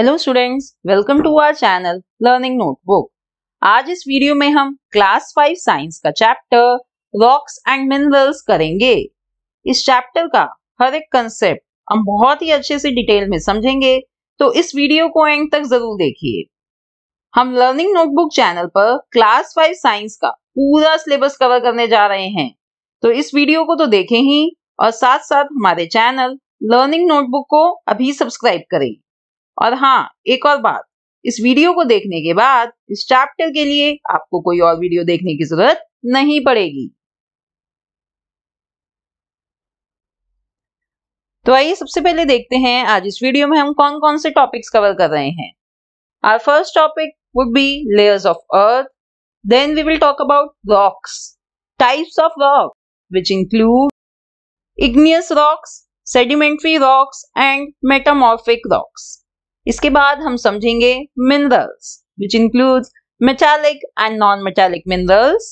Hello students welcome to our channel learning notebook आज इस वीडियो में हम क्लास फाइव साइंस का चैप्टर रॉक्स एंड मिनरल्स करेंगे इस चैप्टर का हर एक कंसेप्ट हम बहुत ही अच्छे से डिटेल में समझेंगे तो इस वीडियो को एंड तक जरूर देखिए हम लर्निंग नोटबुक चैनल पर क्लास फाइव साइंस का पूरा सिलेबस कवर करने जा रहे हैं तो इस वीडियो को तो देखें ही और साथ साथ हमारे चैनल लर्निंग नोटबुक को अभी सब्सक्राइब करें और हाँ एक और बात इस वीडियो को देखने के बाद इस चैप्टर के लिए आपको कोई और वीडियो देखने की जरूरत नहीं पड़ेगी तो आइए सबसे पहले देखते हैं आज इस वीडियो में हम कौन कौन से टॉपिक्स कवर कर रहे हैं our first topic would be layers of earth then we will talk about rocks types of rock which include igneous rocks sedimentary rocks and metamorphic rocks इसके बाद हम समझेंगे minerals which includes metallic and non metallic minerals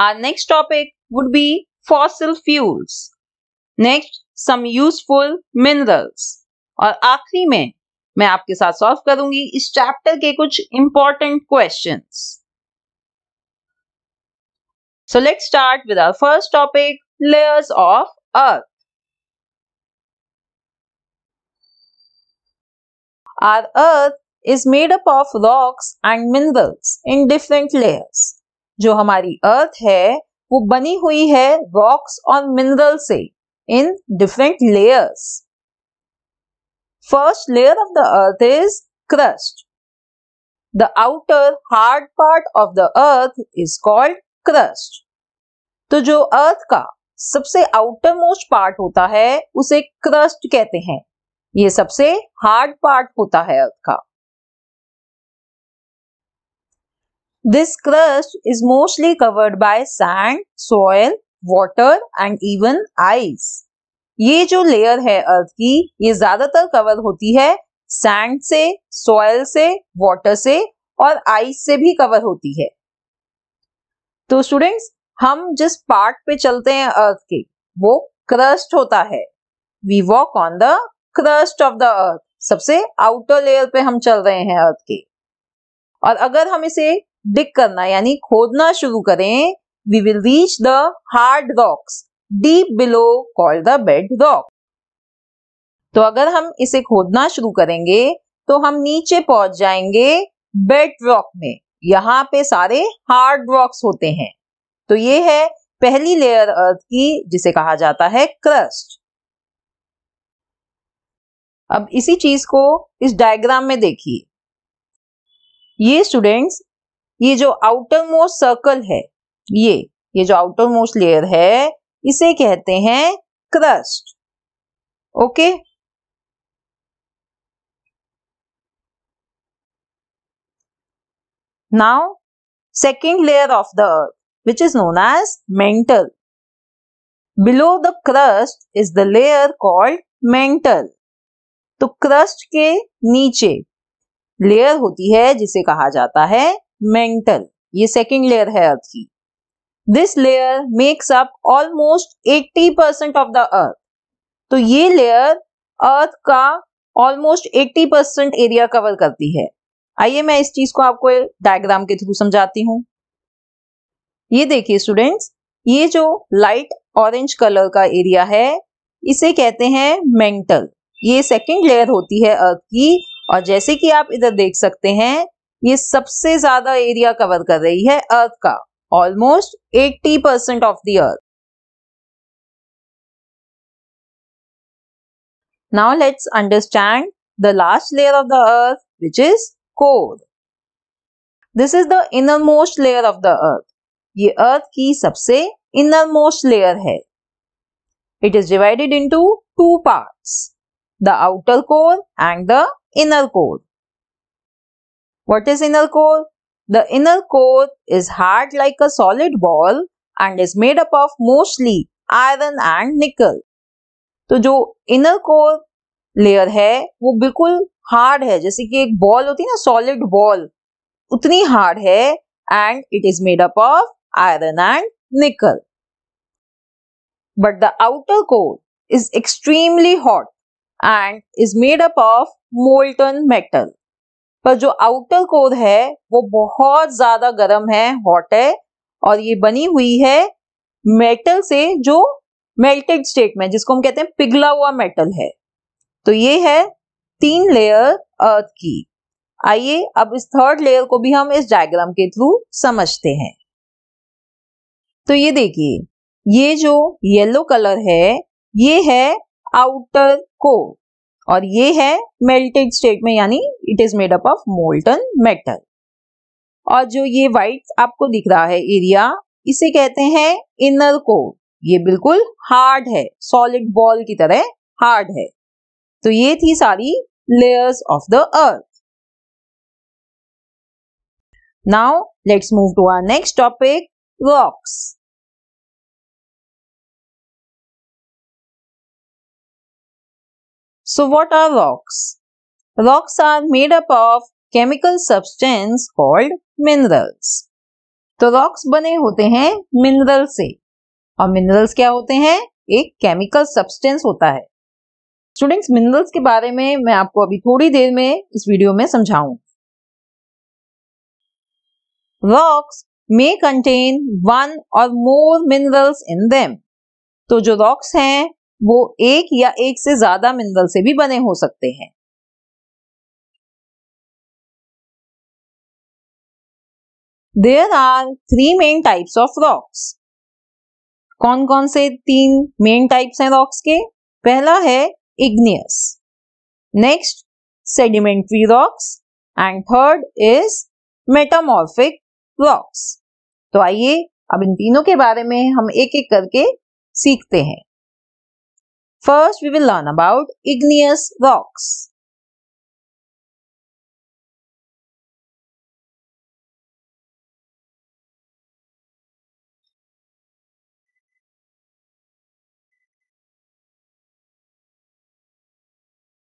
our next topic would be fossil fuels next some useful minerals और आखिरी में मैं आपके साथ सॉल्व करूंगी इस चैप्टर के कुछ important question so let start with our first topic layers of earth Our earth is made up of rocks and minerals in different layers. jo hamari earth hai wo bani hui hai rocks aur minerals se in different layers first layer of the earth is crust The outer hard part of the earth is called crust. to jo earth ka सबसे outer most part होता है उसे crust कहते हैं ये सबसे hard part होता है अर्थ का this crust is mostly covered by sand soil, water and even ice ये जो लेयर है अर्थ की ये ज्यादातर कवर होती है सैंड से सॉयल से वॉटर से और आइस से भी कवर होती है तो स्टूडेंट्स हम जिस पार्ट पे चलते हैं अर्थ के वो क्रस्ट होता है we walk on the crust of the earth सबसे आउटर लेयर पे हम चल रहे हैं अर्थ के और अगर हम इसे डिक करना यानी खोदना शुरू करें we will reach the hard rocks deep below call the bed rock तो अगर हम इसे खोदना शुरू करेंगे तो हम नीचे पहुंच जाएंगे बेड रॉक में यहाँ पे सारे हार्ड रॉक्स होते हैं तो ये है पहली लेयर अर्थ की जिसे कहा जाता है क्रस्ट अब इसी चीज को इस डायग्राम में देखिए ये स्टूडेंट्स ये जो आउटर मोस्ट सर्कल है ये ये जो आउटर मोस्ट लेयर है इसे कहते हैं crust okay now second layer of the earth which is known as mantle below the crust is the layer called mantle तो क्रस्ट के नीचे लेयर होती है जिसे कहा जाता है मेंटल ये सेकेंड लेयर है अर्थ की this layer makes up almost 80 percent of the earth तो ये लेयर अर्थ का ऑलमोस्ट 80 परसेंट एरिया कवर करती है आइए मैं इस चीज को आपको डायग्राम के थ्रू समझाती हूँ ये देखिए स्टूडेंट्स ये जो लाइट ऑरेंज कलर का एरिया है इसे कहते हैं मेंटल ये सेकेंड लेयर होती है अर्थ की और जैसे कि आप इधर देख सकते हैं ये सबसे ज्यादा एरिया कवर कर रही है अर्थ का almost 80% percent of the earth now let's understand the last layer of the earth which is core this is the inner most layer of the earth ये अर्थ की सबसे इनर मोस्ट लेयर है it is divided into two part the outer core and the inner core. What is inner core? The inner core is hard like a solid ball and is made up of mostly iron and nickel. तो जो inner core layer है वो बिल्कुल hard है जैसे कि एक ball होती ना solid ball उतनी hard है and it is made up of iron and nickel. But the outer core is extremely hot and is made up of molten metal पर जो आउटर कोर है वो बहुत ज्यादा गर्म है हॉट है और ये बनी हुई है मेटल से जो मेल्टेड स्टेट में जिसको हम कहते हैं पिघला हुआ मेटल है तो ये है तीन लेयर अर्थ की आइए अब इस थर्ड लेयर को भी हम इस डायग्राम के थ्रू समझते हैं तो ये देखिए ये जो येलो कलर है ये है आउटर कोर और ये है मेल्टेड स्टेट में यानी it is made up of molten metal और जो ये व्हाइट आपको दिख रहा है एरिया इसे कहते हैं इनर कोर ये बिल्कुल हार्ड है सॉलिड बॉल की तरह हार्ड है तो ये थी सारी layers of the earth now let's move to our next topic rocks So what are rocks? Rocks are made up of chemical substance called minerals. तो रॉक्स बने होते हैं मिनरल से और मिनरल्स क्या होते हैं एक केमिकल सब्सटेंस होता है स्टूडेंट्स मिनरल्स के बारे में मैं आपको अभी थोड़ी देर में इस वीडियो में समझाऊं रॉक्स मे कंटेन वन और मोर मिनरल्स इन देम तो जो रॉक्स हैं वो एक या एक से ज्यादा मिनरल से भी बने हो सकते हैं there are three main types of rocks कौन कौन से तीन मेन टाइप्स हैं रॉक्स के पहला है igneous next sedimentary rocks and third is metamorphic rocks तो आइए अब इन तीनों के बारे में हम एक एक करके सीखते हैं First, we will learn about igneous rocks.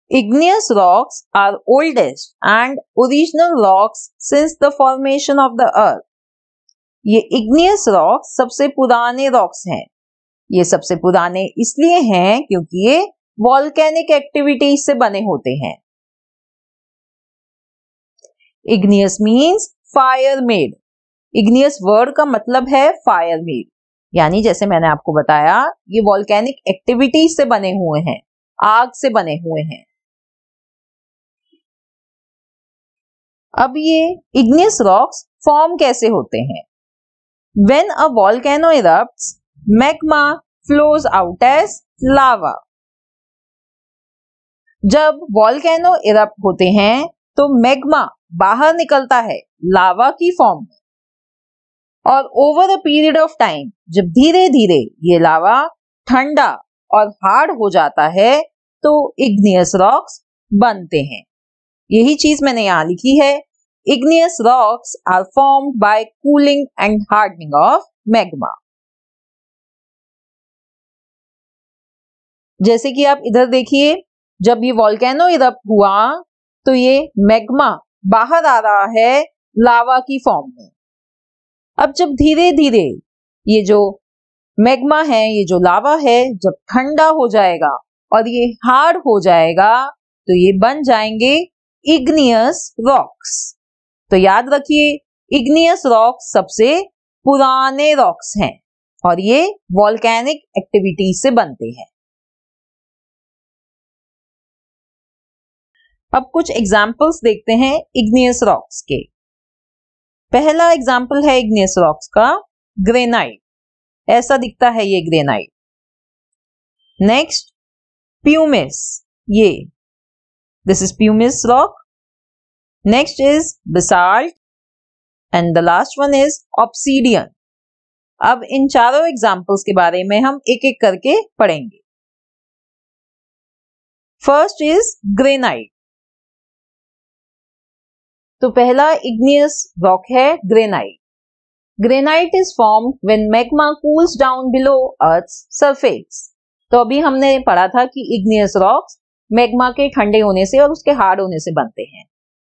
Igneous rocks are oldest and original rocks since the formation of the earth. ये igneous rocks सबसे पुराने rocks हैं ये सबसे पुराने इसलिए हैं क्योंकि ये वॉल्केनिक एक्टिविटी से बने होते हैं igneous means fire made igneous word का मतलब है फायर मेड यानी जैसे मैंने आपको बताया ये वॉल्केनिक एक्टिविटी से बने हुए हैं आग से बने हुए हैं अब ये इग्नियस रॉक्स फॉर्म कैसे होते हैं when a volcano erupt magma flows out as lava जब वॉलकैनो इरप्ट होते हैं तो मैग्मा बाहर निकलता है लावा की फॉर्म में और over a period of time जब धीरे धीरे ये लावा ठंडा और हार्ड हो जाता है तो इग्नियस रॉक्स बनते हैं यही चीज मैंने यहां लिखी है igneous rocks are form by cooling and hardening of magma जैसे कि आप इधर देखिए जब ये वॉल्केनो इधर हुआ तो ये मैग्मा बाहर आ रहा है लावा की फॉर्म में अब जब धीरे धीरे ये जो मैग्मा है ये जो लावा है जब ठंडा हो जाएगा और ये हार्ड हो जाएगा तो ये बन जाएंगे इग्नियस रॉक्स तो याद रखिए इग्नियस रॉक्स सबसे पुराने रॉक्स हैं और ये वॉल्केनिक एक्टिविटी से बनते हैं अब कुछ एग्जाम्पल्स देखते हैं इग्नियस रॉक्स के पहला एग्जाम्पल है इग्नियस रॉक्स का ग्रेनाइट ऐसा दिखता है ये ग्रेनाइट नेक्स्ट प्यूमिस ये this is pumice rock next is basalt and the last one is obsidian अब इन चारों एग्जाम्पल्स के बारे में हम एक एक करके पढ़ेंगे फर्स्ट इज ग्रेनाइट तो पहला इग्नियस रॉक है granite granite is form when magma cools down below earth surface तो अभी हमने पढ़ा था कि इग्नियस रॉक्स मैग्मा के ठंडे होने से और उसके हार्ड होने से बनते हैं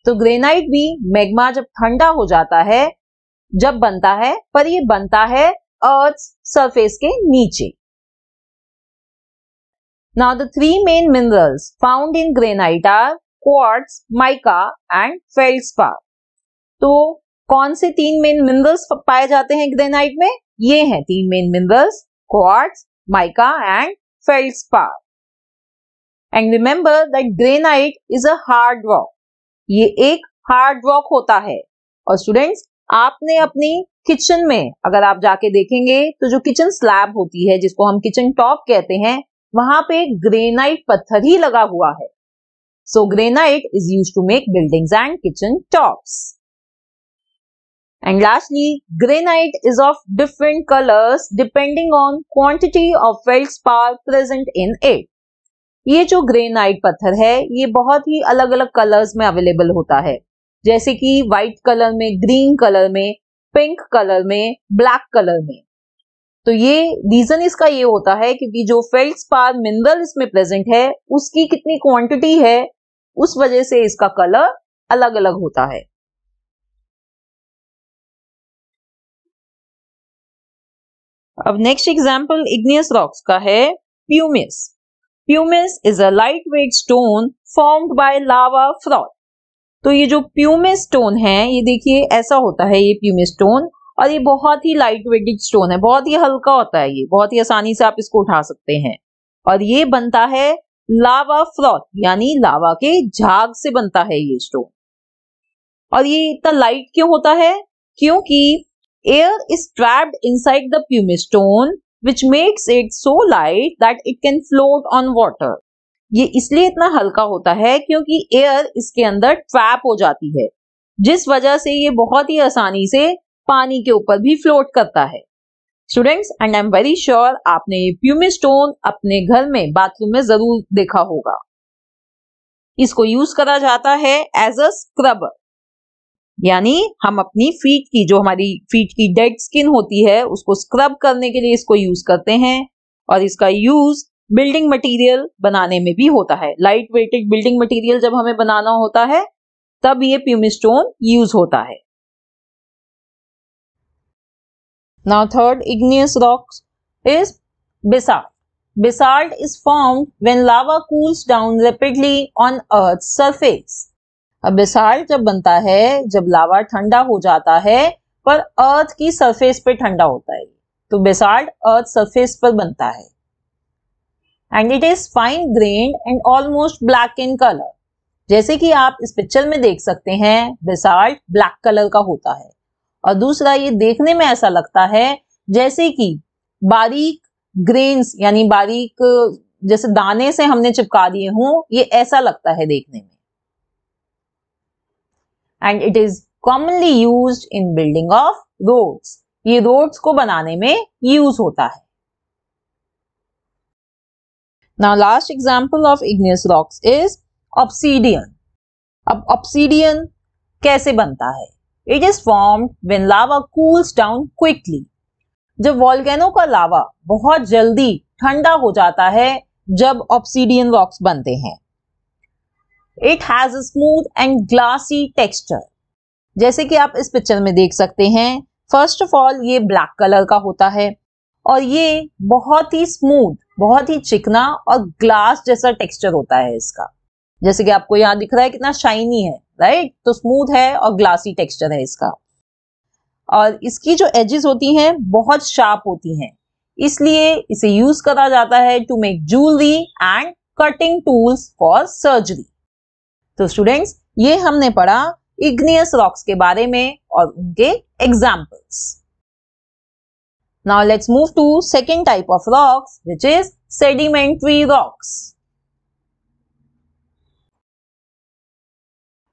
तो ग्रेनाइट भी मैग्मा जब ठंडा हो जाता है जब बनता है पर ये बनता है अर्थ सरफेस के नीचे now the three main minerals found in granite are quartz mica and feldspar तो कौन से तीन मेन मिनरल्स पाए जाते हैं ग्रेनाइट में ये हैं तीन main minerals quartz mica and feldspar and remember that granite is a hard rock ये एक हार्ड रॉक होता है और स्टूडेंट्स आपने अपनी किचन में अगर आप जाके देखेंगे तो जो किचन स्लैब होती है जिसको हम किचन टॉप कहते हैं वहां पे ग्रेनाइट पत्थर ही लगा हुआ है So granite is used to make buildings and kitchen tops. And lastly, granite is of different colors depending on quantity of feldspar present in it. ये जो ग्रेनाइट पत्थर है ये बहुत ही अलग अलग कलर्स में अवेलेबल होता है जैसे कि व्हाइट कलर में ग्रीन कलर में पिंक कलर में ब्लैक कलर में तो ये रीजन इसका ये होता है क्योंकि जो फेल्ट पार मिनरल इसमें प्रेजेंट है उसकी कितनी क्वांटिटी है उस वजह से इसका कलर अलग अलग होता है अब नेक्स्ट एग्जाम्पल इग्नियस रॉक्स का है pumice pumice is a light weight stone formed by lava froth तो ये जो प्यूमिस स्टोन है ये देखिए ऐसा होता है ये प्यूमिस स्टोन और ये बहुत ही लाइट वेटिंग स्टोन है बहुत ही हल्का होता है ये बहुत ही आसानी से आप इसको उठा सकते हैं और ये बनता है लावा फ्रॉथ यानी लावा के झाग से बनता है ये स्टोन और ये इतना लाइट क्यों होता है क्योंकि air is trapped inside the pumice stone which makes it so light that it can float on water ये इसलिए इतना हल्का होता है क्योंकि एयर इसके अंदर ट्रैप हो जाती है जिस वजह से ये बहुत ही आसानी से पानी के ऊपर भी फ्लोट करता है students and I am very sure आपने ये प्यूमे स्टोन अपने घर में बाथरूम में जरूर देखा होगा इसको यूज करा जाता है एज अ स्क्रब यानी हम अपनी फीट की जो हमारी फीट की डेड स्किन होती है उसको स्क्रब करने के लिए इसको यूज करते हैं और इसका यूज बिल्डिंग मटेरियल बनाने में भी होता है लाइट वेटेड बिल्डिंग मटेरियल जब हमें बनाना होता है तब ये प्यूमिस्टोन यूज होता है Now third igneous rocks is basalt. Basalt is formed when lava cools down rapidly on Earth's surface. अब basalt जब बनता है जब लावा ठंडा हो जाता है पर अर्थ की सरफेस पे ठंडा होता है तो बेसाल्ट अर्थ सरफेस पर बनता है and it is fine grain and almost black in colour जैसे कि आप इस पिक्चर में देख सकते हैं बेसाल्ट ब्लैक कलर का होता है और दूसरा ये देखने में ऐसा लगता है जैसे कि बारीक ग्रेन्स यानी बारीक जैसे दाने से हमने चिपका दिए हों ये ऐसा लगता है देखने में and it is commonly use in building of roads ये रोड्स को बनाने में यूज होता है now last example of igneous rocks is obsidian अब ऑप्सीडियन कैसे बनता है it is formed when lava cools down quickly जब वॉल्केनो का लावा बहुत जल्दी ठंडा हो जाता है जब ऑप्सीडियन रॉक्स बनते हैं it has smooth and glassy texture जैसे कि आप इस पिक्चर में देख सकते हैं फर्स्ट ऑफ ऑल ये ब्लैक कलर का होता है और ये बहुत ही स्मूथ बहुत ही चिकना और ग्लास जैसा टेक्सचर होता है इसका जैसे कि आपको यहाँ दिख रहा है कितना शाइनी है राइट तो स्मूथ है और ग्लासी टेक्सचर है इसका और इसकी जो एजेस होती हैं बहुत शार्प होती हैं इसलिए इसे यूज करा जाता है to make jewellery and cutting tools for surgery तो स्टूडेंट्स ये हमने पढ़ा इग्नियस रॉक्स के बारे में और उनके examples now let's move to second type of rocks which is sedimentary rocks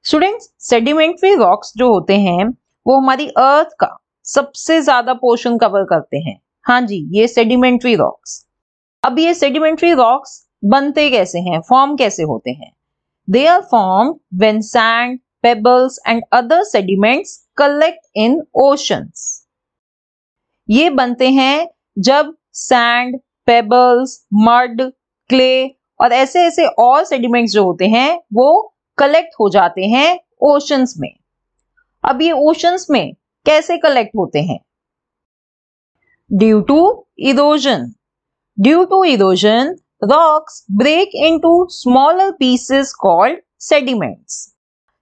students sedimentary rocks जो होते हैं वो हमारी अर्थ का सबसे ज्यादा पोर्शन कवर करते हैं हाँ जी ये सेडिमेंट्री रॉक्स अब ये सेडिमेंट्री रॉक्स बनते कैसे हैं फॉर्म कैसे होते हैं they are form when sand pebbles and other sediments collect in oceans ये बनते हैं जब सैंड पेबल्स मड क्ले और ऐसे ऐसे और सेडिमेंट्स जो होते हैं वो कलेक्ट हो जाते हैं ओशंस में अब ये ओशंस में कैसे कलेक्ट होते हैं due to erosion due to erosion rocks break into smaller pieces called sediments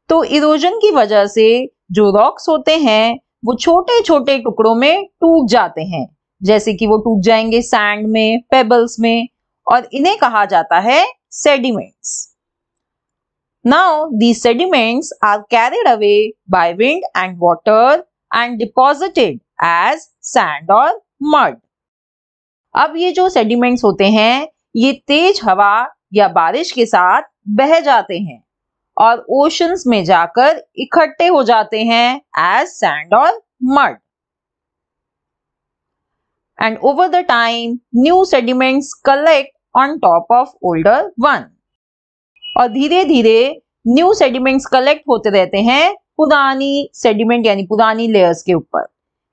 तो इरोजन की वजह से जो रॉक्स होते हैं वो छोटे छोटे टुकड़ों में टूट जाते हैं जैसे कि वो टूट जाएंगे सैंड में पेबल्स में और इन्हें कहा जाता है sediments Now these sediments are carried away by wind and water and deposited as sand or mud. अब ये जो सेडिमेंट्स होते हैं ये तेज हवा या बारिश के साथ बह जाते हैं और ओशंस में जाकर इकट्ठे हो जाते हैं एज सैंड और mud and over the time new sediments collect on top of older one और धीरे धीरे न्यू सेडिमेंट्स कलेक्ट होते रहते हैं पुरानी सेडिमेंट यानी पुरानी लेयर्स के ऊपर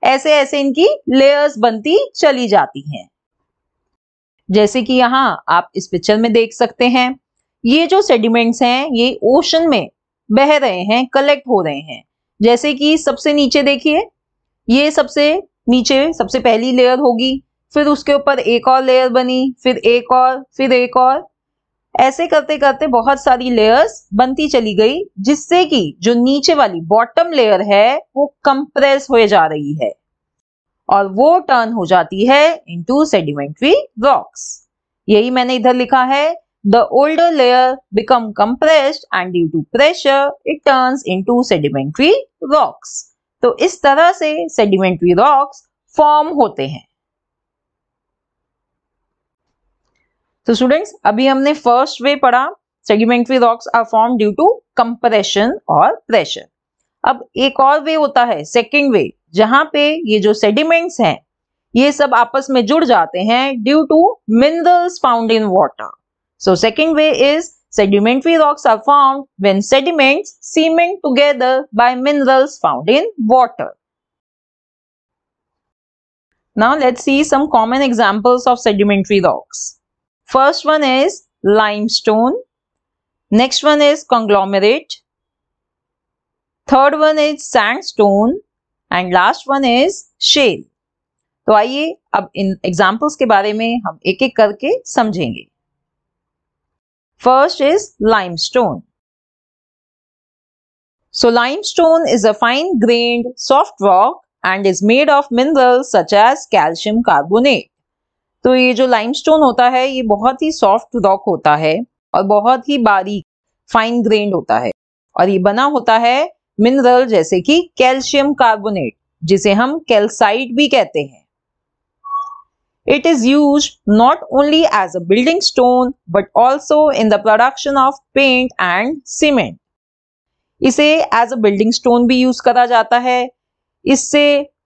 ऐसे ऐसे इनकी लेयर्स बनती चली जाती हैं जैसे कि यहाँ आप इस पिक्चर में देख सकते हैं ये जो सेडिमेंट्स हैं ये ओशन में बह रहे हैं कलेक्ट हो रहे हैं जैसे कि सबसे नीचे देखिए ये सबसे नीचे सबसे पहली लेयर होगी फिर उसके ऊपर एक और लेयर बनी फिर एक और फिर एक और ऐसे करते करते बहुत सारी लेयर्स बनती चली गई जिससे कि जो नीचे वाली बॉटम लेयर है वो कंप्रेस हो जा रही है और वो टर्न हो जाती है इनटू सेडिमेंट्री रॉक्स यही मैंने इधर लिखा है the older layer become compressed and due to pressure it turns into sedimentary rocks तो इस तरह से सेडिमेंट्री रॉक्स फॉर्म होते हैं तो स्टूडेंट्स अभी हमने फर्स्ट वे पढ़ा segmentary rocks are form due to compression और प्रेशर अब एक और वे होता है सेकेंड वे जहां पे ये जो सेडिमेंट्स हैं ये सब आपस में जुड़ जाते हैं due to minerals found in water so second way is sedimentary rocks are form when sediments cement together by minerals found in water now let see some common examples of sedimentary rocks first first one is limestone next one is conglomerate third one is sandstone and last one is shale तो आइए अब इन examples के बारे में हम एक एक करके समझेंगे first is limestone so limestone is a fine grained soft rock and is made of mineral such as calcium carbonate तो ये जो लाइमस्टोन होता है ये बहुत ही सॉफ्ट रॉक होता है और बहुत ही बारीक फाइन ग्रेन होता है और ये बना होता है मिनरल जैसे कि कैल्शियम कार्बोनेट जिसे हम कैल्साइट भी कहते हैं it is use not only as a building stone but also in the production of paint and cement इसे एज अ बिल्डिंग स्टोन भी यूज करा जाता है इससे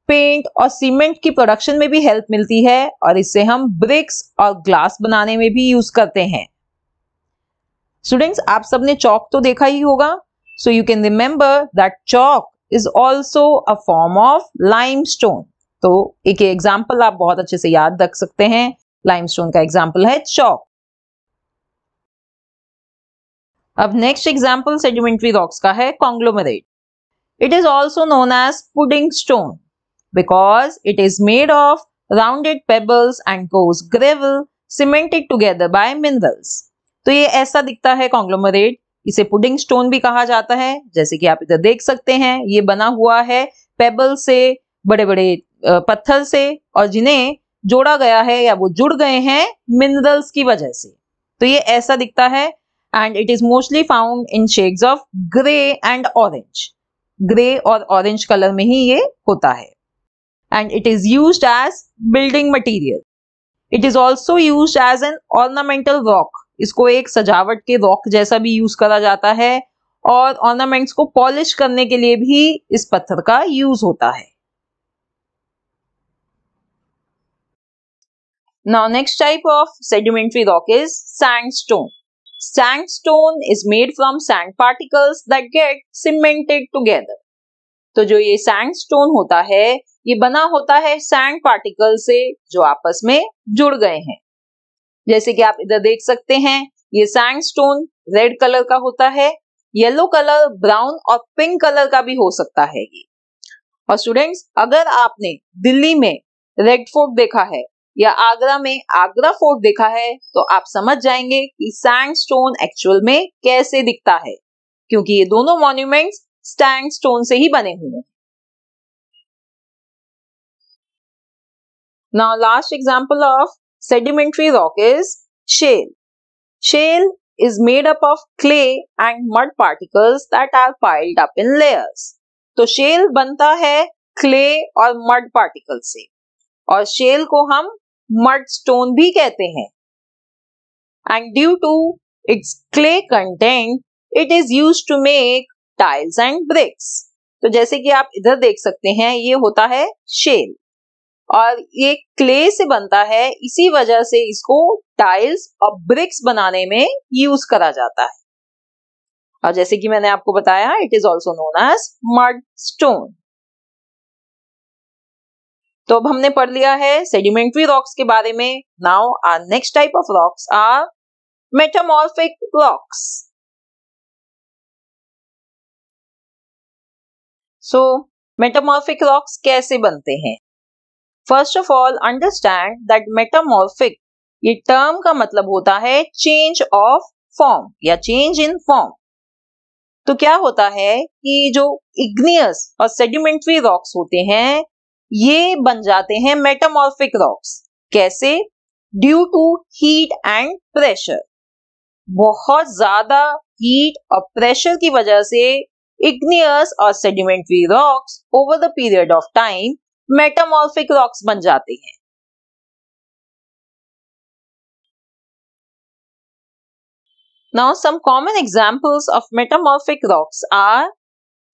पेंट और सीमेंट की प्रोडक्शन में भी हेल्प मिलती है और इससे हम ब्रिक्स और ग्लास बनाने में भी यूज करते हैं स्टूडेंट्स आप सबने चौक तो देखा ही होगा so you can remember that chalk is also a form of lime तो एक एग्जाम्पल आप बहुत अच्छे से याद रख सकते हैं स्टोन का एग्जाम्पल है चौक अब नेक्स्ट एग्जाम्पल सेडिमेंट्री रॉक्स का है conglomerate it is also known as pudding stone because it is made of rounded pebbles and coarse gravel cemented together by minerals तो ये ऐसा दिखता है कॉन्ग्लोमरेट इसे पुडिंग स्टोन भी कहा जाता है जैसे कि आप इधर देख सकते हैं ये बना हुआ है पेबल से बड़े बड़े पत्थर से और जिन्हें जोड़ा गया है या वो जुड़ गए हैं मिनरल्स की वजह से तो ये ऐसा दिखता है and it is mostly found in shades of grey and orange grey और ऑरेंज कलर में ही ये होता है and it is use as building material it is also use as an ornamental rock इसको एक सजावट के रॉक जैसा भी यूज करा जाता है और ऑर्नामेंट्स को पॉलिश करने के लिए भी इस पत्थर का यूज होता है now next type of sedimentary rock is sandstone sandstone is made from sand particles that get cemented together तो जो ये सैंड स्टोन होता है ये बना होता है सैंड पार्टिकल से जो आपस में जुड़ गए हैं जैसे कि आप इधर देख सकते हैं ये सैंड स्टोन रेड कलर का होता है येलो कलर ब्राउन और पिंक कलर का भी हो सकता है ये और स्टूडेंट्स अगर आपने दिल्ली में रेड फोर्ट देखा है या आगरा में आगरा फोर्ट देखा है तो आप समझ जाएंगे कि सैंड स्टोन एक्चुअल में कैसे दिखता है क्योंकि ये दोनों मॉन्यूमेंट्स सैंड स्टोन से ही बने हुए हैं Now last example of sedimentary rock is shale. Shale is made up of clay and mud particles that are piled up in layers. तो शेल बनता है क्ले और मड पार्टिकल से और शेल को हम मड स्टोन भी कहते हैं and due to its clay content it is use to make tiles and bricks तो जैसे कि आप इधर देख सकते हैं ये होता है शेल और ये क्ले से बनता है इसी वजह से इसको टाइल्स और ब्रिक्स बनाने में यूज करा जाता है और जैसे कि मैंने आपको बताया it is also known as mudstone तो अब हमने पढ़ लिया है सेडिमेंट्री रॉक्स के बारे में now are next type of rocks are metamorphic rocks so metamorphic rocks कैसे बनते हैं first of all understand that metamorphic ये टर्म का मतलब होता है चेंज ऑफ फॉर्म या चेंज इन फॉर्म तो क्या होता है कि जो इग्नियस और सेडिमेंट्री रॉक्स होते हैं ये बन जाते हैं मेटामोर्फिक रॉक्स कैसे due to heat and pressure बहुत ज्यादा हीट और प्रेशर की वजह से इग्नियस और sedimentary rocks over the period of time metamorphic rocks बन जाते हैं now some common examples of metamorphic rocks are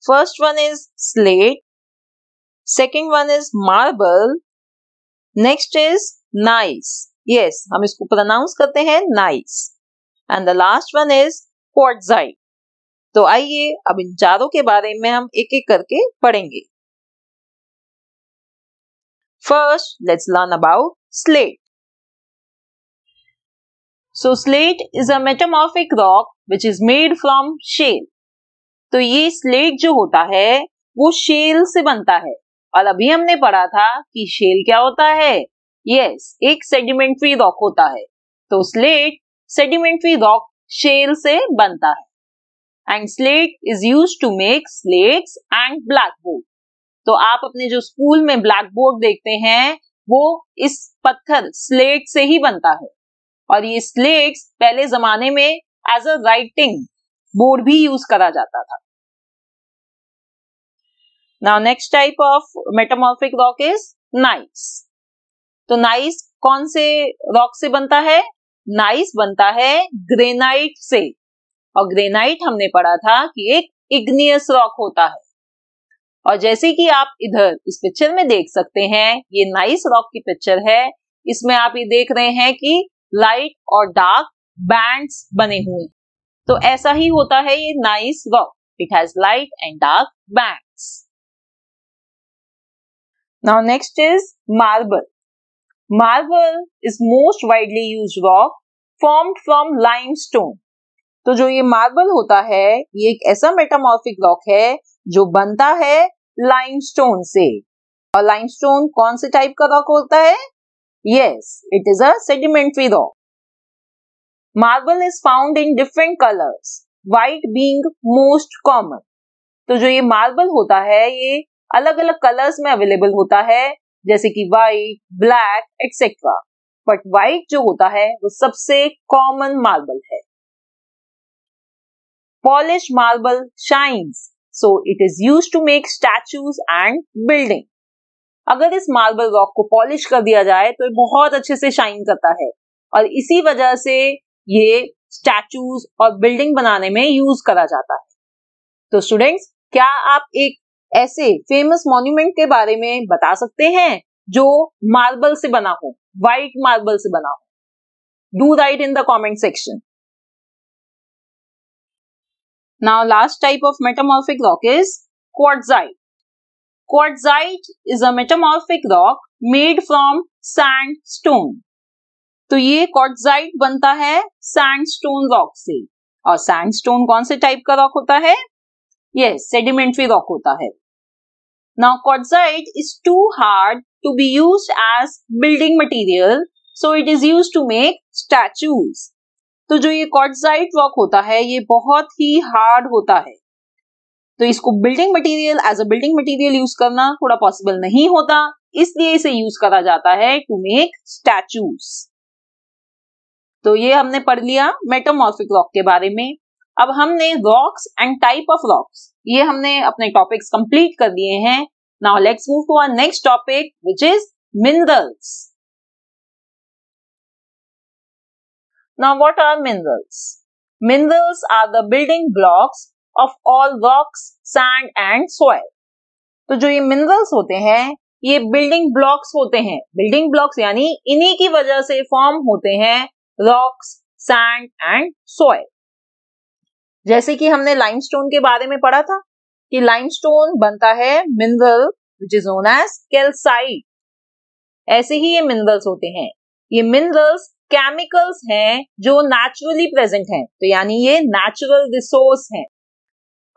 first one is slate second one is marble next is gneiss yes हम इसको pronounce करते हैं gneiss and the last one is quartzite तो आइए अब इन चारों के बारे में हम एक एक करके पढ़ेंगे First, let's learn about slate. So slate is a metamorphic rock which is made from shale. तो ये slate जो होता है वो shale से बनता है और अभी हमने पढ़ा था कि शेल क्या होता है यस yes, एक सेडिमेंट्री रॉक होता है तो स्लेट सेडिमेंट्री रॉक शेल से बनता है and slate is use to make slates and blackboard तो आप अपने जो स्कूल में ब्लैक बोर्ड देखते हैं वो इस पत्थर स्लेट से ही बनता है और ये स्लेट्स पहले जमाने में एज अ राइटिंग बोर्ड भी यूज करा जाता था now next type of metamorphic rock is gneiss तो नाइस कौन से रॉक से बनता है नाइस बनता है ग्रेनाइट से और ग्रेनाइट हमने पढ़ा था कि एक इग्नियस रॉक होता है और जैसे कि आप इधर इस पिक्चर में देख सकते हैं ये नाइस रॉक की पिक्चर है इसमें आप ये देख रहे हैं कि लाइट और डार्क बैंड्स बने हुए तो ऐसा ही होता है ये gneiss rock it has light and dark bands now next is marble marble is most widely use rock formed from limestone तो जो ये मार्बल होता है ये एक ऐसा मेटामॉर्फिक रॉक है जो बनता है लाइमस्टोन से और लाइमस्टोन कौन से टाइप का रॉक होता है yes it is a sedimentary rock marble is found in different colours white being most common तो जो ये मार्बल होता है ये अलग अलग कलर्स में अवेलेबल होता है जैसे कि white black etcetera but white जो होता है वो सबसे कॉमन मार्बल है polish marble shines so it is use to make statues and building अगर इस मार्बल रॉक को पॉलिश कर दिया जाए तो ये बहुत अच्छे से शाइन करता है और इसी वजह से ये स्टैचूज और बिल्डिंग बनाने में यूज करा जाता है तो स्टूडेंट्स क्या आप एक ऐसे फेमस मॉन्यूमेंट के बारे में बता सकते हैं जो मार्बल से बना हो व्हाइट मार्बल से बना हो do write in the comment section Now last type of metamorphic rock is quartzite. Quartzite is a metamorphic rock made from sandstone. तो ये quartzite बनता है sandstone rock से sandstone कौन से टाइप का रॉक होता है yes sedimentary rock होता है now quartzite is too hard to be used as building material so it is used to make statues तो जो ये कॉटजाइट रॉक होता है ये बहुत ही हार्ड होता है तो इसको building material as a building material use करना थोड़ा पॉसिबल नहीं होता इसलिए इसे यूज करा जाता है टू मेक स्टैचूज तो ये हमने पढ़ लिया मेटामॉर्फिक रॉक के बारे में अब हमने rocks and type of rocks ये हमने अपने टॉपिक्स कंप्लीट कर दिए हैं now let's move to our next topic which is minerals Now, what are minerals? Minerals are the building blocks of all rocks sand and soil. तो जो ये minerals होते हैं ये बिल्डिंग ब्लॉक्स होते हैं बिल्डिंग ब्लॉक्स यानी इन्हीं की वजह से फॉर्म होते हैं रॉक्स सैंड एंड soil. जैसे कि हमने limestone के बारे में पढ़ा था कि limestone बनता है mineral which is known as calcite. ऐसे ही ये मिनरल्स होते हैं ये मिनरल्स केमिकल्स हैं जो नेचुरली प्रेजेंट हैं तो यानी ये नेचुरल रिसोर्स हैं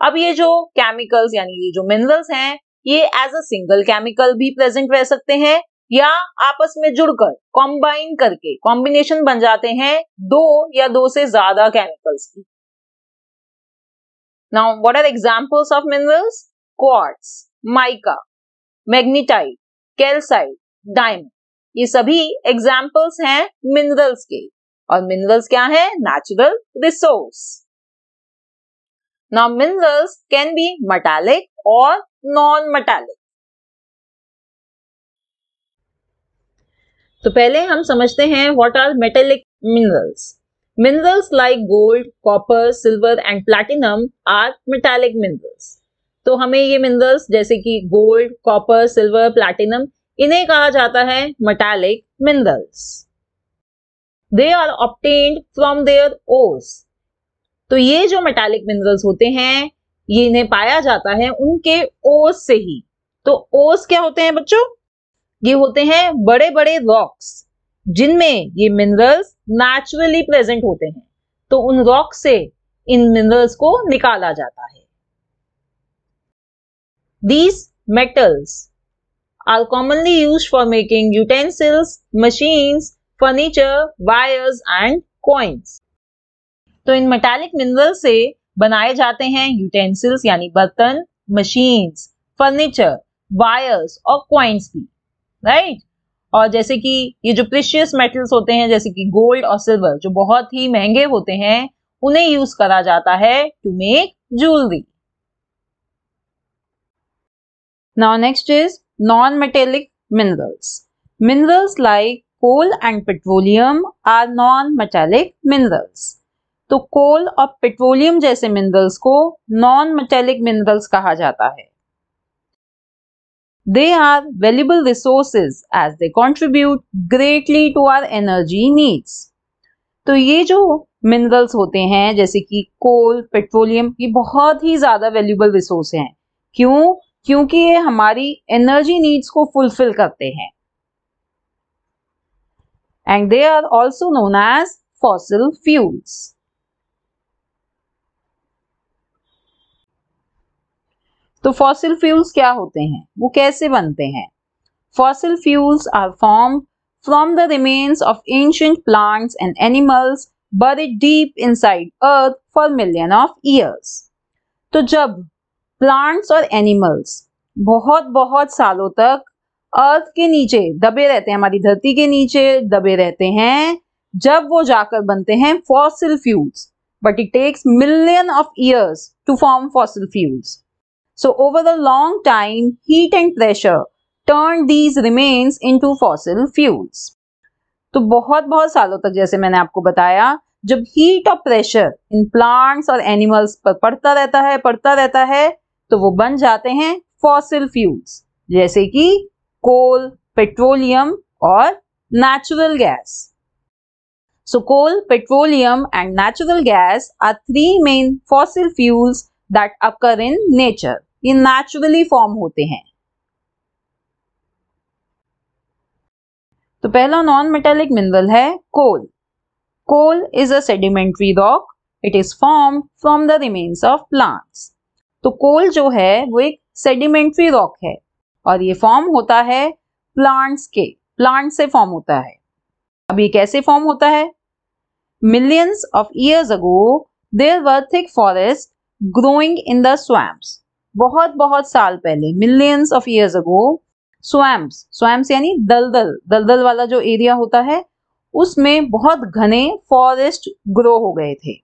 अब ये जो केमिकल्स यानी ये जो मिनरल्स हैं ये एज अ सिंगल केमिकल भी प्रेजेंट रह सकते हैं या आपस में जुड़कर कॉम्बाइन करके कॉम्बिनेशन बन जाते हैं दो या दो से ज्यादा केमिकल्स की now what are examples of minerals quartz mica magnetite calcite diamond ये सभी एग्जाम्पल्स हैं मिनरल्स के और मिनरल्स क्या है natural resource now minerals can be metallic और नॉन मटालिक तो पहले हम समझते हैं what are metallic minerals minerals like gold copper silver and platinum are metallic minerals तो हमें ये मिनरल्स जैसे कि गोल्ड कॉपर सिल्वर प्लैटिनम इन्हें कहा जाता है metallic minerals they are obtained from their ores तो ये जो मेटालिक मिनरल्स होते हैं ये इन्हें पाया जाता है उनके ओस से ही तो ओस क्या होते हैं बच्चों ये होते हैं बड़े बड़े रॉक्स जिनमें ये मिनरल्स नेचुरली प्रेजेंट होते हैं तो उन रॉक से इन मिनरल्स को निकाला जाता है these metals are commonly used for making utensils, machines, furniture, wires and coins. तो इन मेटालिक मिनरल से बनाए जाते हैं यूटेंसिल्स यानी बर्तन मशीन्स फर्नीचर वायर्स और क्वाइंस भी राइट और जैसे कि ये जो प्रिशियस मेटल्स होते हैं जैसे कि गोल्ड और सिल्वर जो बहुत ही महंगे होते हैं उन्हें यूज करा जाता है to make jewellery now next is non-metallic minerals Minerals like coal and petroleum are non-metallic minerals. तो कोल और पेट्रोलियम जैसे मिनरल्स को नॉन मेटेलिक मिनरल्स कहा जाता है they are valuable resources as they contribute greatly to our energy needs तो ये जो मिनरल्स होते हैं जैसे कि कोल पेट्रोलियम ये बहुत ही ज्यादा वेल्यूबल रिसोर्स हैं क्यों क्योंकि ये हमारी एनर्जी नीड्स को फुलफिल करते हैं and they are also known as fossil fuels तो फॉसिल फ्यूल्स क्या होते हैं वो कैसे बनते हैं fossil fuels are form from the remains of ancient plants and animals but deep inside earth for million of years तो जब प्लांट्स और एनिमल्स बहुत बहुत सालों तक अर्थ के नीचे दबे रहते हैं हमारी धरती के नीचे दबे रहते हैं जब वो जाकर बनते हैं fossil fuels but it takes million of years to form fossil fuels over the long time heat and pressure turn these remains into fossil fuels तो बहुत बहुत सालों तक जैसे मैंने आपको बताया जब हीट और प्रेशर इन प्लांट्स और एनिमल्स पर पड़ता रहता है पड़ता रहता है तो वो बन जाते हैं फॉसिल फ्यूल्स जैसे कि कोल पेट्रोलियम और natural gas so coal petroleum and natural gas are three main fossil fuels that occur in nature ये नेचुरली फॉर्म होते हैं तो पहला नॉन मेटेलिक मिनरल है coal coal is a sedimentary rock it is form from the remains of plants तो coal जो है वो एक सेडिमेंट्री रॉक है और ये फॉर्म होता है प्लांट्स के प्लांट से फॉर्म होता है अब ये कैसे फॉर्म होता है millions of years ago there were thick forest growing in the swamps बहुत बहुत साल पहले millions of years ago swamps swamps यानी दलदल दलदल वाला जो एरिया होता है उसमें बहुत घने फॉरेस्ट ग्रो हो गए थे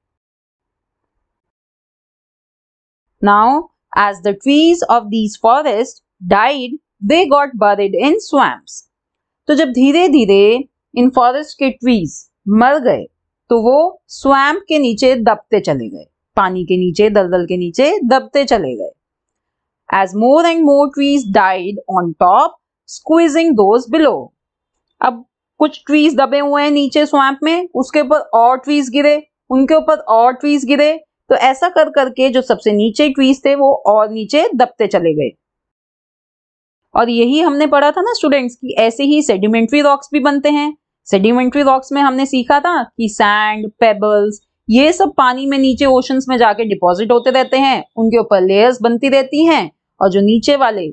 Now, as the trees of these forests died, they got buried in swamps. तो जब धीरे धीरे इन फॉरेस्ट के ट्रीज मर गए तो वो स्वैम्प के नीचे दबते चले गए पानी के नीचे दलदल के नीचे दबते चले गए as more and more trees died on top squeezing those below अब कुछ ट्रीज दबे हुए हैं नीचे स्वैम्प में उसके ऊपर और ट्रीज गिरे उनके ऊपर और ट्रीज गिरे तो ऐसा कर करके जो सबसे नीचे ट्वीज थे वो और नीचे दबते चले गए और यही हमने पढ़ा था ना स्टूडेंट्स कि ऐसे ही सेडिमेंट्री रॉक्स भी बनते हैं सेडिमेंट्री रॉक्स में हमने सीखा था कि सैंड पेबल्स ये सब पानी में नीचे ओशंस में जाके डिपॉजिट होते रहते हैं उनके ऊपर लेयर्स बनती रहती हैं और जो नीचे वाले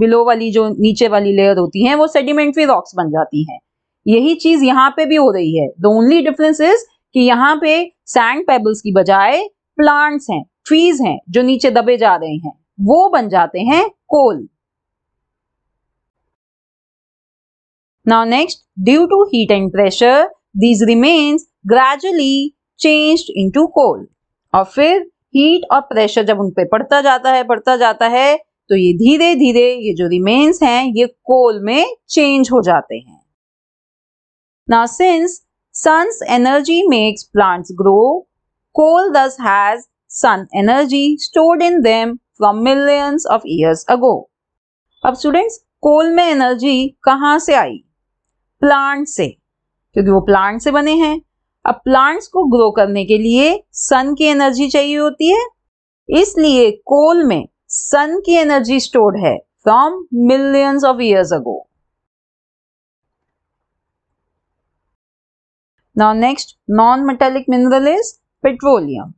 बिलो वाली जो नीचे वाली लेयर होती हैं वो सेडिमेंट्री रॉक्स बन जाती हैं यही चीज यहाँ पे भी हो रही है द ओनली डिफरेंस इज कि यहाँ पे सैंड पेबल्स की बजाय प्लांट्स हैं ट्रीज हैं जो नीचे दबे जा रहे हैं वो बन जाते हैं coal now next due to heat and pressure these remains gradually change into coal और फिर हीट और प्रेशर जब उन पर पड़ता जाता है पड़ता जाता है तो ये धीरे धीरे ये जो रिमेन्स हैं ये कोल में चेंज हो जाते हैं now since sun's energy makes plants grow coal thus has sun energy stored in them from millions of years ago अब स्टूडेंट्स कोल में एनर्जी कहां से आई प्लांट से क्योंकि वो प्लांट से बने हैं अब प्लांट्स को ग्रो करने के लिए सन की एनर्जी चाहिए होती है इसलिए कोल में सन की एनर्जी स्टोर्ड है from millions of years ago Now next non-metallic mineral is petroleum.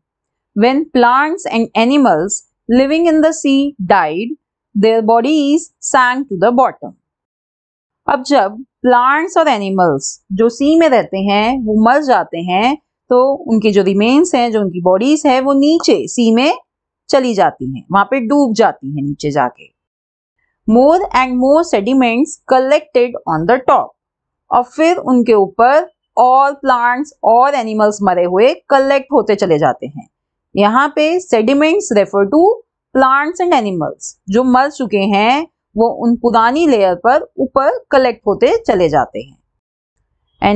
When plants and animals living in the sea died, their bodies sank to the bottom. अब जब प्लांट्स और एनिमल्स जो सी में रहते हैं वो मर जाते हैं तो उनके जो रिमेन्स हैं जो उनकी बॉडीज है वो नीचे सी में चली जाती हैं वहां पे डूब जाती हैं नीचे जाके more and more sediments collected on the top और फिर उनके ऊपर और प्लांट्स और एनिमल्स मरे हुए कलेक्ट होते चले जाते हैं यहाँ पे sediments refer to plants and animals जो मर चुके हैं वो उन पुरानी लेयर पर ऊपर कलेक्ट होते चले जाते हैं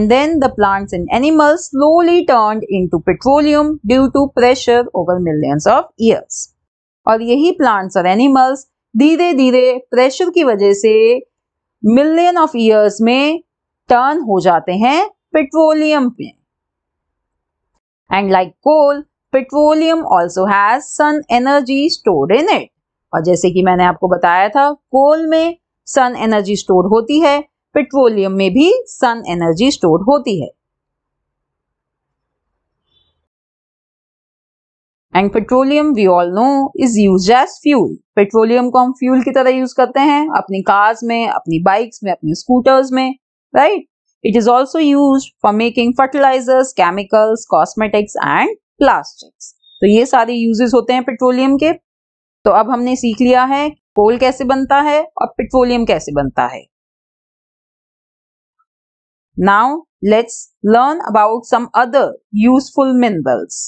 then the plants and animals slowly turn into petroleum due to pressure over millions of years और यही प्लांट्स और एनिमल्स धीरे धीरे प्रेशर की वजह से मिलियन ऑफ ईयर्स में टर्न हो जाते हैं petroleum में. And like coal, petroleum also has sun energy stored in it. और जैसे कि मैंने आपको बताया था कोल में सन एनर्जी स्टोर होती है पेट्रोलियम में भी सन एनर्जी स्टोर होती है and petroleum we all know is use as fuel petroleum को हम फ्यूल की तरह यूज करते हैं अपनी कार्स में अपनी बाइक्स में अपने स्कूटर्स में right it is also use for making fertilisers chemicals cosmetics and plastics तो ये सारे यूजेस होते हैं पेट्रोलियम के तो अब हमने सीख लिया है कोल कैसे बनता है और पेट्रोलियम कैसे बनता है now let's learn about some other useful minerals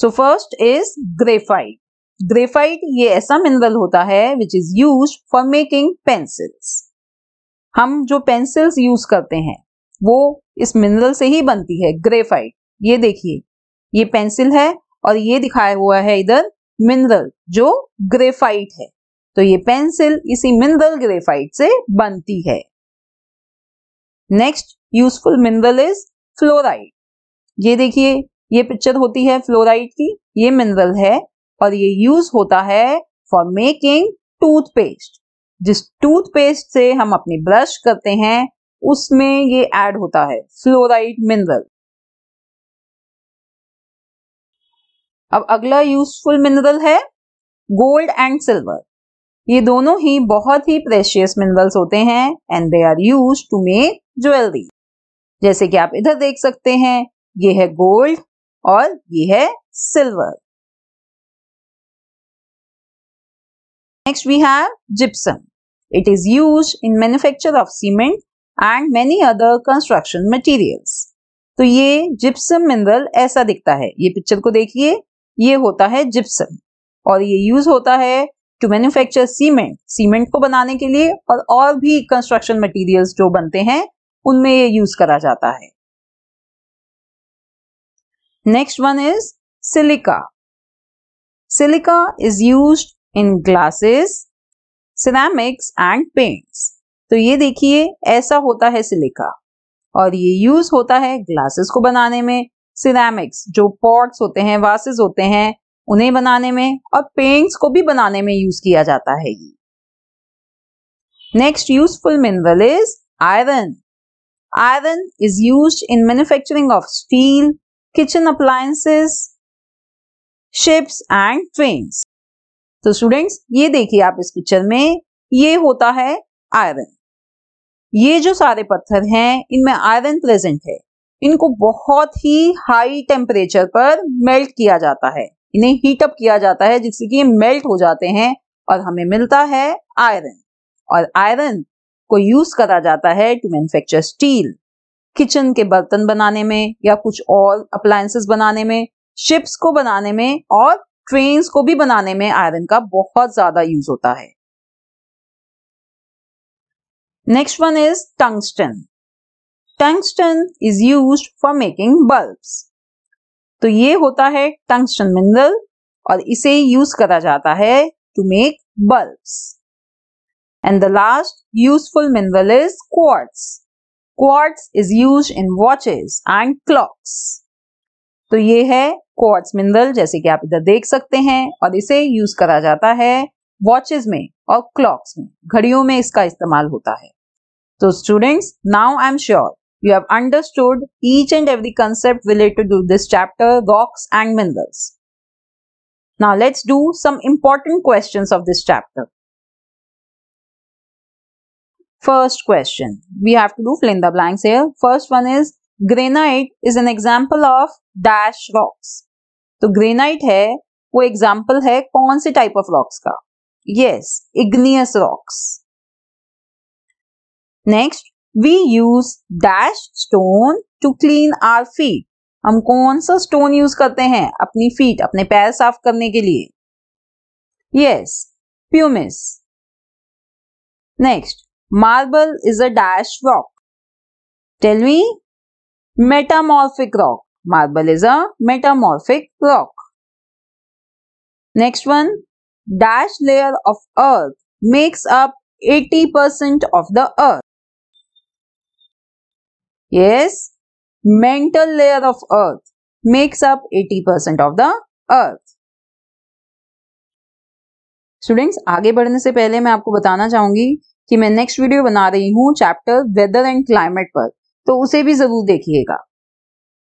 so first is graphite graphite ये ऐसा मिनरल होता है which is use for making pencils हम जो पेंसिल्स यूज करते हैं वो इस मिनरल से ही बनती है ग्रेफाइट ये देखिए ये पेंसिल है और ये दिखाया हुआ है इधर मिनरल जो ग्रेफाइट है तो ये पेंसिल इसी मिनरल ग्रेफाइट से बनती है next useful mineral is fluoride ये देखिए ये पिक्चर होती है फ्लोराइड की ये मिनरल है और ये यूज होता है फॉर मेकिंग टूथपेस्ट जिस टूथपेस्ट से हम अपनी ब्रश करते हैं उसमें ये ऐड होता है फ्लोराइड मिनरल अब अगला यूजफुल मिनरल है गोल्ड एंड सिल्वर ये दोनों ही बहुत ही प्रेशियस मिनरल्स होते हैं and they are use to make jewellery जैसे कि आप इधर देख सकते हैं ये है गोल्ड और ये है silver next we have gypsum it is use in manufacture of cement and many other construction materials. तो ये जिप्सम मिनरल ऐसा दिखता है ये पिक्चर को देखिए ये होता है जिप्सम और ये यूज होता है टू मैन्युफैक्चर सीमेंट सीमेंट को बनाने के लिए और और भी कंस्ट्रक्शन मटेरियल्स जो बनते हैं उनमें ये यूज करा जाता है next one is silica silica is use in glasses ceramics and paints तो ये देखिए ऐसा होता है सिलिका और ये यूज होता है ग्लासेस को बनाने में सिनेमिक्स जो पॉट्स होते हैं वासेस होते हैं उन्हें बनाने में और पेंट्स को भी बनाने में यूज किया जाता है ये next useful mineral is iron iron is use in manufacturing of steel kitchen appliances ships and trains तो स्टूडेंट्स ये देखिए आप इस पिक्चर में ये होता है आयरन ये जो सारे पत्थर हैं इनमें आयरन प्रेजेंट है इनको बहुत ही हाई टेम्परेचर पर मेल्ट किया जाता है इन्हें हीटअप किया जाता है जिससे कि ये मेल्ट हो जाते हैं और हमें मिलता है आयरन और आयरन को यूज करा जाता है टू मैन्युफैक्चर स्टील किचन के बर्तन बनाने में या कुछ और अप्लायंसेस बनाने में शिप्स को बनाने में और ट्रेन को भी बनाने में आयरन का बहुत ज्यादा यूज होता है next one is tungsten tungsten is use for making bulbs तो ये होता है टंगस्टन मिनरल और इसे यूज करा जाता है to make bulbs and the last useful mineral is quartz quartz is use in watches and clocks तो ये है क्वार्ट्स मिनरल जैसे कि आप इधर देख सकते हैं और इसे यूज करा जाता है वॉचेस में और क्लॉक्स में घड़ियों में इसका इस्तेमाल होता है तो students now I am sure you have understood each and every concept related to this chapter rocks and minerals now let's do some important question of this chapter first question we have to do fill in the blanks here first one is granite is an example of dash rocks तो granite है वो example है कौन से type of rocks का yes igneous rocks next we use dash stone to clean our feet हम कौन सा स्टोन यूज करते हैं अपनी फीट अपने पैर साफ करने के लिए yes pumice next marble is a dash rock tell me metamorphic rock. Marble is a metamorphic rock. Next one, dash layer of earth makes up 80% of the earth. Yes, mental layer of earth makes up 80% of the earth. Students आगे बढ़ने से पहले मैं आपको बताना चाहूंगी कि मैं नेक्स्ट वीडियो बना रही हूँ चैप्टर वेदर एंड क्लाइमेट पर तो उसे भी जरूर देखिएगा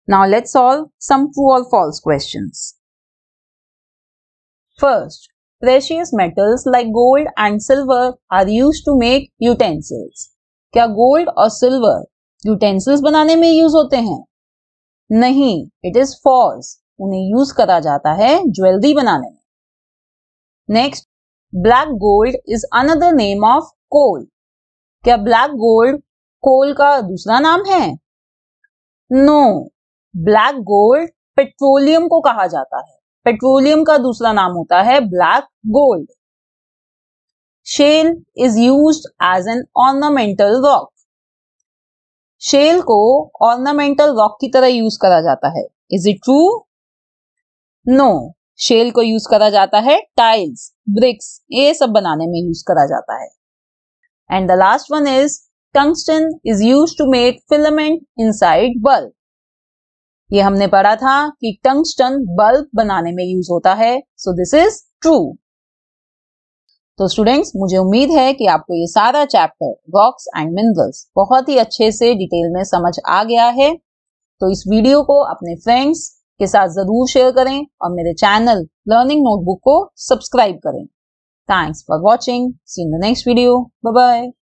now let solve some true और false question first precious metals like gold and silver are use to make utensils क्या गोल्ड और सिल्वर यूटेंसिल्स बनाने में यूज होते हैं नहीं इट इज फॉल्स उन्हें यूज करा जाता है ज्वेलरी बनाने में next black gold is another name of coal क्या ब्लैक गोल्ड कोल का दूसरा नाम है नो ब्लैक गोल्ड पेट्रोलियम को कहा जाता है पेट्रोलियम का दूसरा नाम होता है black gold shale is use as an ornamental rock shale को ऑर्नामेंटल रॉक की तरह यूज करा जाता है is it true no shale को यूज करा जाता है टाइल्स ब्रिक्स ये सब बनाने में यूज करा जाता है and the last one is tungsten is use to make filament inside bulb ये हमने पढ़ा था कि टंगस्टन बल्ब बनाने में यूज होता है सो दिस इज ट्रू तो स्टूडेंट्स मुझे उम्मीद है कि आपको ये सारा चैप्टर रॉक्स एंड मिनरल्स बहुत ही अच्छे से डिटेल में समझ आ गया है तो इस वीडियो को अपने फ्रेंड्स के साथ जरूर शेयर करें और मेरे चैनल लर्निंग नोटबुक को सब्सक्राइब करें thanks for watching see in the next video bye